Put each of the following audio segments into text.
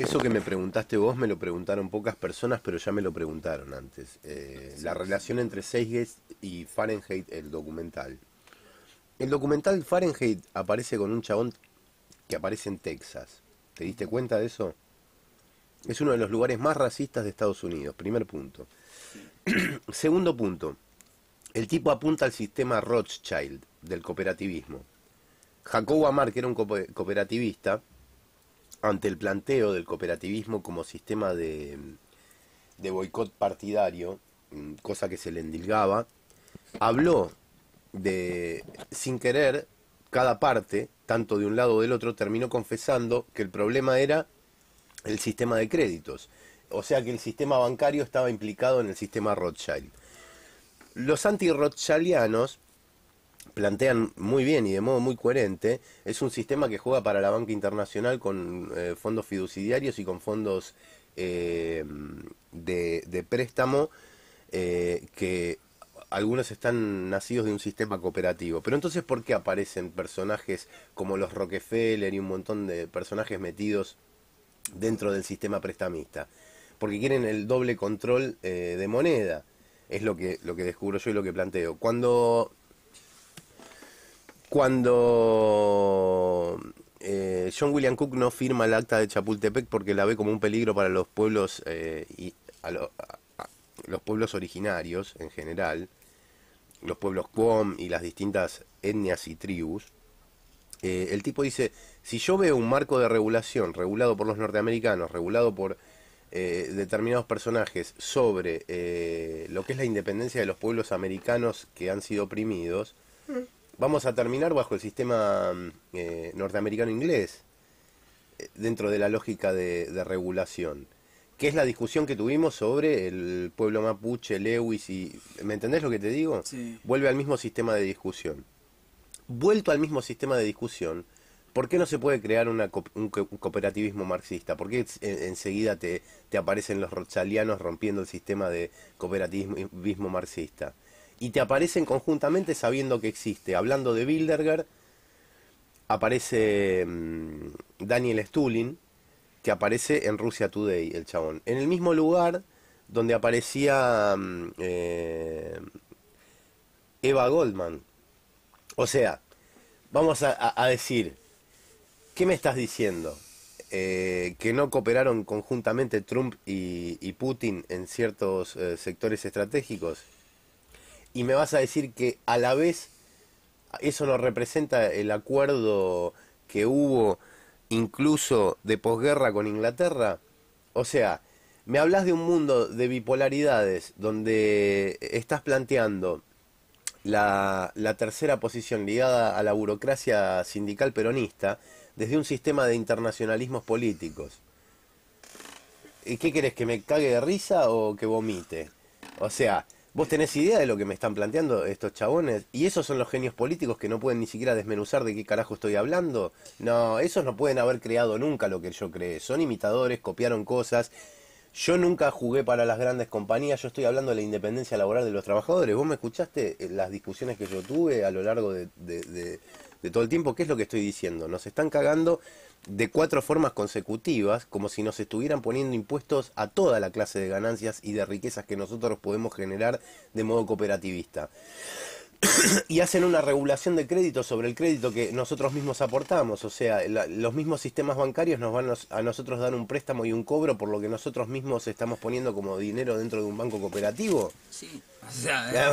Eso que me preguntaste vos me lo preguntaron pocas personas, pero ya me lo preguntaron antes. Eh, la relación entre Seiges y Fahrenheit, el documental. El documental Fahrenheit aparece con un chabón que aparece en Texas. ¿Te diste cuenta de eso? Es uno de los lugares más racistas de Estados Unidos, primer punto. Segundo punto, el tipo apunta al sistema Rothschild del cooperativismo. Jacobo Amar, que era un cooperativista, ante el planteo del cooperativismo como sistema de, de boicot partidario, mm, cosa que se le endilgaba, habló de, sin querer, cada parte, tanto de un lado o del otro, terminó confesando que el problema era el sistema de créditos. O sea que el sistema bancario estaba implicado en el sistema Rothschild. Los anti-Rothschildianos plantean muy bien y de modo muy coherente, es un sistema que juega para la banca internacional con eh, fondos fiduciarios y con fondos eh, de, préstamo eh, que algunos están nacidos de un sistema cooperativo. Pero entonces, ¿por qué aparecen personajes como los Rockefeller y un montón de personajes metidos dentro del sistema prestamista? Porque quieren el doble control de moneda. Es lo que, lo que descubro yo y lo que planteo. Cuando cuando eh, John William Cook no firma el acta de Chapultepec porque la ve como un peligro para los pueblos eh, los pueblos originarios en general, los pueblos Qom y las distintas etnias y tribus. Eh, el tipo dice, si yo veo un marco de regulación regulado por los norteamericanos, regulado por determinados personajes sobre lo que es la independencia de los pueblos americanos que han sido oprimidos, vamos a terminar bajo el sistema mm, eh, norteamericano-inglés, eh, dentro de la lógica de, regulación, que es la discusión que tuvimos sobre el pueblo mapuche, Lewis y... ¿Me entendés lo que te digo? Sí. Vuelve al mismo sistema de discusión. Vuelto al mismo sistema de discusión, ¿por qué no se puede crear un, cooperativismo marxista? ¿Por qué enseguida te, te aparecen los rochalianos rompiendo el sistema de cooperativismo marxista? y te aparecen conjuntamente sabiendo que existe. Hablando de Bilderger, aparece mm, Daniel Stulin, que aparece en Rusia Today, el chabón. En el mismo lugar donde aparecía mm, eh, Eva Goldman. O sea, vamos a, decir, ¿qué me estás diciendo? Eh, que no cooperaron conjuntamente Trump y, Putin en ciertos eh, sectores estratégicos y me vas a decir que a la vez eso no representa el acuerdo que hubo incluso de posguerra con Inglaterra. O sea, me hablas de un mundo de bipolaridades donde estás planteando la, la, tercera posición ligada a la burocracia sindical peronista desde un sistema de internacionalismos políticos. ¿Y qué querés? ¿Que me cague de risa o que vomite? O sea, Vos tenés idea de lo que me están planteando estos chabones. Y esos son los genios políticos que no pueden ni siquiera desmenuzar de qué carajo estoy hablando. No, esos no pueden haber creado nunca lo que yo creé. Son imitadores, copiaron cosas. Yo nunca jugué para las grandes compañías, yo estoy hablando de la independencia laboral de los trabajadores. Vos me escuchaste eh, las discusiones que yo tuve a lo largo de, de todo el tiempo, ¿qué es lo que estoy diciendo? Nos están cagando de cuatro formas consecutivas, como si nos estuvieran poniendo impuestos a toda la clase de ganancias y de riquezas que nosotros podemos generar de modo cooperativista. y hacen una regulación de crédito sobre el crédito que nosotros mismos aportamos, o sea, los mismos sistemas bancarios nos van a, nosotros dar un préstamo y un cobro por lo que nosotros mismos estamos poniendo como dinero dentro de un banco cooperativo. Sí. O sea,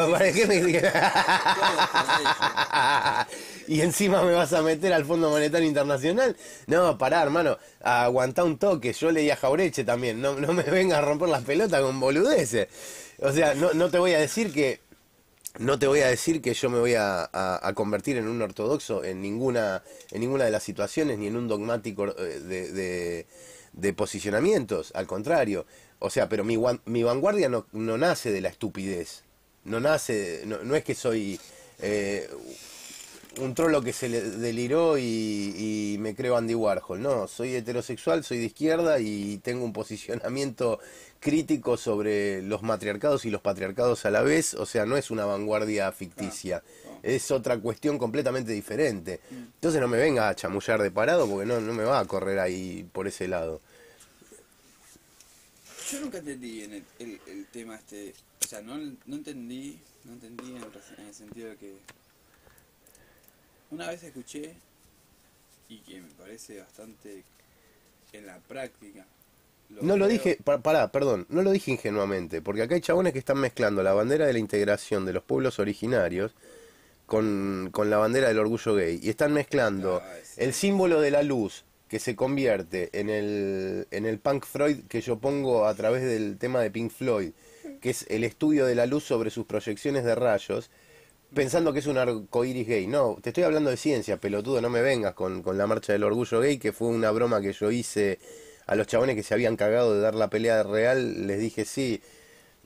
y encima me vas a meter al Fondo Monetario Internacional. No, pará, hermano, aguantá un toque. Yo leía a Jaureche también, no, me venga a romper las pelotas con boludeces. O sea, no, te voy a decir que no te voy a decir que yo me voy a, convertir en un ortodoxo en ninguna, en ninguna de las situaciones, ni en un dogmático eh, de, posicionamientos, al contrario. O sea, pero mi, mi vanguardia no, nace de la estupidez, no nace, no, es que soy eh, un trolo que se le deliró y, me creo Andy Warhol. No, soy heterosexual, soy de izquierda y tengo un posicionamiento crítico sobre los matriarcados y los patriarcados a la vez. O sea, no es una vanguardia ficticia, es otra cuestión completamente diferente. Mm. Entonces no me venga a chamullar de parado porque no, no me va a correr ahí por ese lado. Yo nunca entendí el, tema este, o sea, no, no entendí, no entendí en en el sentido de que una vez escuché, y que me parece bastante en la práctica. no lo dije, pará, perdón, no lo dije ingenuamente, porque acá hay chabones que están mezclando la bandera de la integración de los pueblos originarios con, la bandera del orgullo gay. Y están mezclando ah, el símbolo de la luz que se convierte en el, en el punk Freud que yo pongo a través del tema de Pink Floyd, que es el estudio de la luz sobre sus proyecciones de rayos, pensando que es un iris gay. No, te estoy hablando de ciencia, pelotudo, no me vengas con, con la marcha del orgullo gay, que fue una broma que yo hice a los chabones que se habían cagado de dar la pelea real. Les dije, sí,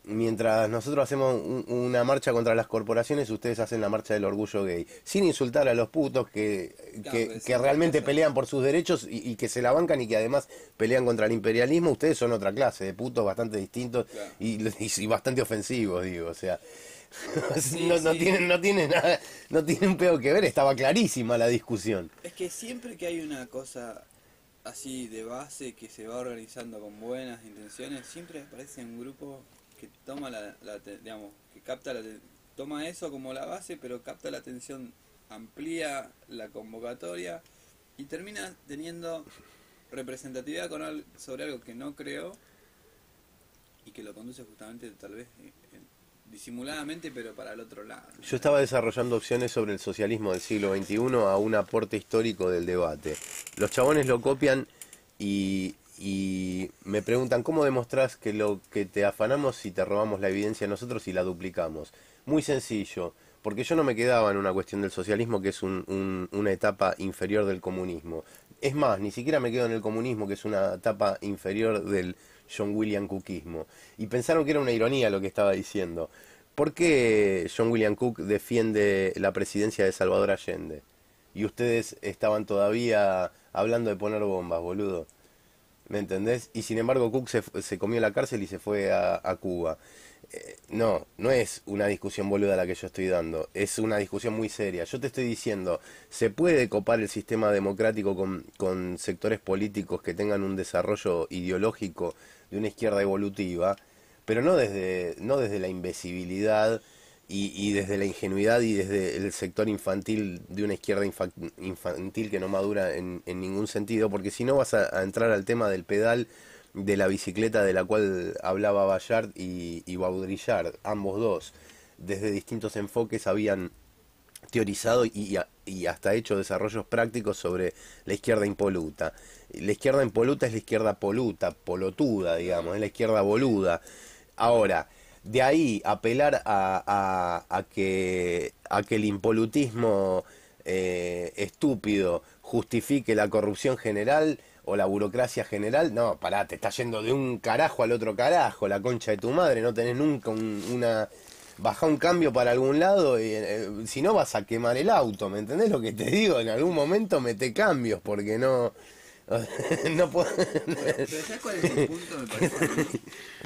mientras nosotros hacemos una marcha contra las corporaciones, ustedes hacen la marcha del orgullo gay. Sin insultar a los putos que, que, pues, realmente pelean por sus derechos y, que se la bancan y que además pelean contra el imperialismo, ustedes son otra clase de putos bastante distintos y, y bastante ofensivos, digo, o sea. no, no, Tiene, no, tiene, nada, no tiene un que ver, estaba clarísima la discusión. Es que siempre que hay una cosa así de base que se va organizando con buenas intenciones, siempre aparece un grupo que toma la, digamos, que capta toma eso como la base, pero capta la atención, amplía la convocatoria y termina teniendo representatividad con sobre algo que no creo y que lo conduce justamente tal vez en, disimuladamente, pero para el otro lado. Yo estaba desarrollando opciones sobre el socialismo del siglo XXI a un aporte histórico del debate. Los chabones lo copian y, me preguntan cómo demostrás que lo que te afanamos y te robamos la evidencia nosotros y la duplicamos. Muy sencillo, porque yo no me quedaba en una cuestión del socialismo que es una etapa inferior del comunismo. Es más, ni siquiera me quedo en el comunismo, que es una etapa inferior del John William Cookismo. Y pensaron que era una ironía lo que estaba diciendo. ¿Por qué John William Cook defiende la presidencia de Salvador Allende? Y ustedes estaban todavía hablando de poner bombas, boludo. ¿Me entendés? Y sin embargo Cook se, comió la cárcel y se fue a Cuba. Eh, no, no es una discusión boluda la que yo estoy dando, es una discusión muy seria. Yo te estoy diciendo, se puede copar el sistema democrático con, con sectores políticos que tengan un desarrollo ideológico de una izquierda evolutiva, pero no desde, no desde la invisibilidad y, y desde la ingenuidad y desde el sector infantil de una izquierda infantil que no madura en, ningún sentido, porque si no vas a entrar al tema del pedal de la bicicleta de la cual hablaba Bayard y, Baudrillard, ambos dos, desde distintos enfoques habían teorizado y, hasta hecho desarrollos prácticos sobre la izquierda impoluta. La izquierda impoluta es la izquierda poluta, polotuda, digamos, es la izquierda boluda. Ahora, de ahí apelar a, que, a el impolutismo eh, estúpido justifique la corrupción general o la burocracia general, no, pará, te está yendo de un carajo al otro carajo, la concha de tu madre, no tenés nunca una... Baja un cambio para algún lado y eh, si no vas a quemar el auto, ¿me entendés lo que te digo? En algún momento mete cambios porque no... no puedo... cuál es el punto? Me parece